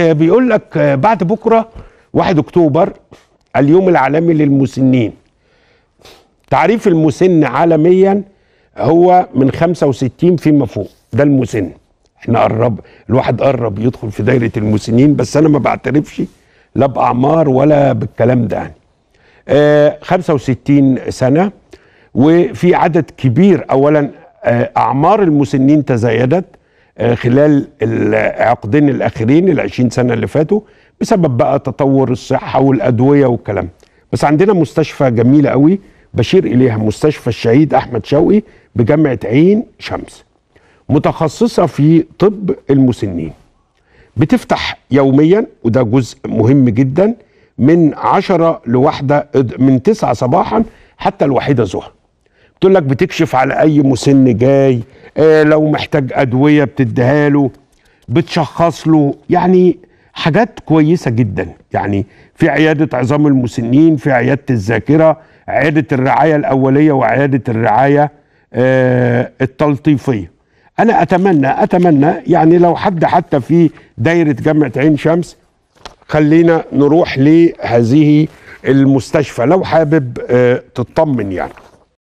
بيقول لك آه، بعد بكره 1 اكتوبر اليوم العالمي للمسنين تعريف المسن عالميا هو من 65 فيما فوق ده المسن احنا قرب الواحد قرب يدخل في دايره المسنين بس انا ما بعترفش لا باعمار ولا بالكلام ده يعني آه 65 سنه وفي عدد كبير اولا آه، اعمار المسنين تزايدت آه، خلال العقدين الاخرين ال 20 سنه اللي فاتوا بسبب بقى تطور الصحه والادويه والكلام بس عندنا مستشفى جميله قوي بشير اليها مستشفى الشهيد احمد شوقي بجامعه عين شمس متخصصه في طب المسنين بتفتح يوميا وده جزء مهم جدا من 10 لواحده من 9 صباحا حتى الواحده ظهر تقول لك بتكشف على اي مسن جاي آه لو محتاج ادويه بتديها له بتشخص له يعني حاجات كويسه جدا يعني في عياده عظام المسنين في عياده الذاكره عياده الرعايه الاوليه وعياده الرعايه آه التلطيفيه انا اتمنى اتمنى يعني لو حد حتى في دايره جامعه عين شمس خلينا نروح لهذه المستشفى لو حابب آه تطمن يعني